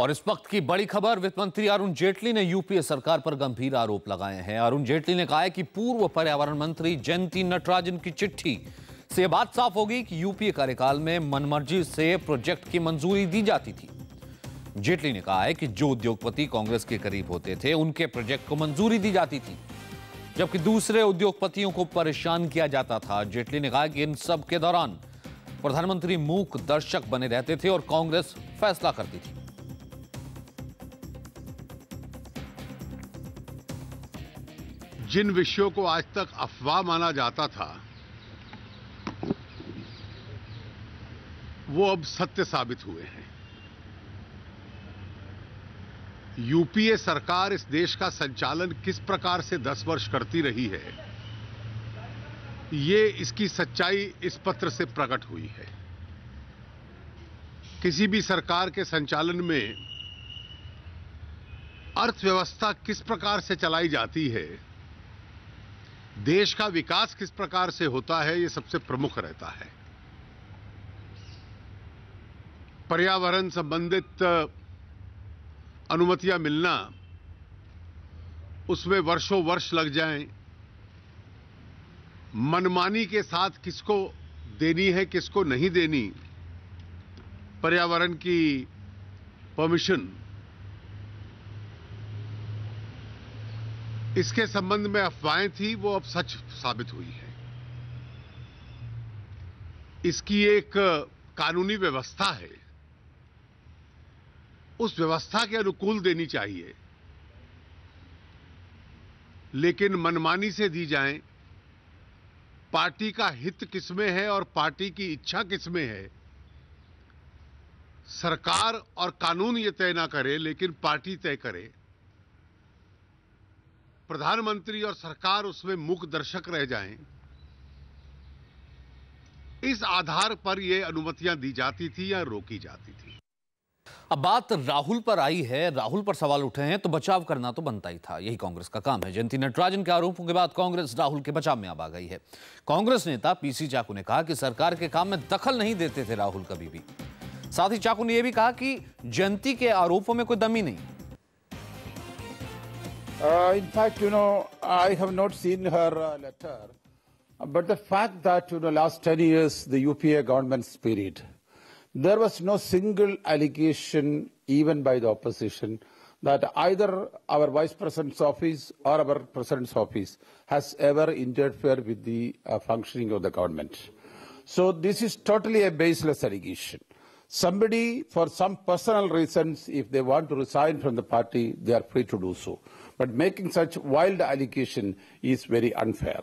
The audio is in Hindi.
और इस वक्त की बड़ी खबर वित्त मंत्री अरुण जेटली ने यूपीए सरकार पर गंभीर आरोप लगाए हैं अरुण जेटली ने कहा है कि पूर्व पर्यावरण मंत्री जयंती नटराजन की चिट्ठी से बात साफ होगी कि यूपीए कार्यकाल में मनमर्जी से प्रोजेक्ट की मंजूरी दी जाती थी जेटली ने कहा है कि जो उद्योगपति कांग्रेस के करीब होते थे उनके प्रोजेक्ट को मंजूरी दी जाती थी जबकि दूसरे उद्योगपतियों को परेशान किया जाता था जेटली ने कहा कि इन सब के दौरान प्रधानमंत्री मूक दर्शक बने रहते थे और कांग्रेस फैसला करती थी जिन विषयों को आज तक अफवाह माना जाता था वो अब सत्य साबित हुए हैं यूपीए सरकार इस देश का संचालन किस प्रकार से 10 वर्ष करती रही है ये इसकी सच्चाई इस पत्र से प्रकट हुई है किसी भी सरकार के संचालन में अर्थव्यवस्था किस प्रकार से चलाई जाती है देश का विकास किस प्रकार से होता है ये सबसे प्रमुख रहता है पर्यावरण संबंधित अनुमतियां मिलना उसमें वर्षों वर्ष लग जाएं, मनमानी के साथ किसको देनी है किसको नहीं देनी पर्यावरण की परमिशन इसके संबंध में अफवाहें थी वो अब सच साबित हुई है इसकी एक कानूनी व्यवस्था है उस व्यवस्था के अनुकूल देनी चाहिए लेकिन मनमानी से दी जाए पार्टी का हित किसमें है और पार्टी की इच्छा किसमें है सरकार और कानून ये तय ना करे लेकिन पार्टी तय करे प्रधानमंत्री और सरकार उसमें मुख दर्शक रह जाएं, इस आधार पर यह अनुमतियां दी जाती थी या रोकी जाती थी अब बात राहुल पर आई है राहुल पर सवाल उठे हैं तो बचाव करना तो बनता ही था यही कांग्रेस का काम है जयंती नटराजन के आरोपों के बाद कांग्रेस राहुल के बचाव में अब आ गई है कांग्रेस नेता पीसी चाकू ने कहा कि सरकार के काम में दखल नहीं देते थे राहुल कभी भी साथ ही चाकू ने यह भी कहा कि जयंती के आरोपों में कोई दमी नहीं Uh, in fact, you know, I have not seen her uh, letter, but the fact that, you know, last 10 years, the UPA government's period, there was no single allegation, even by the opposition, that either our Vice President's office or our President's office has ever interfered with the uh, functioning of the government. So this is totally a baseless allegation. Somebody, for some personal reasons, if they want to resign from the party, they are free to do so. But making such wild allegation is very unfair.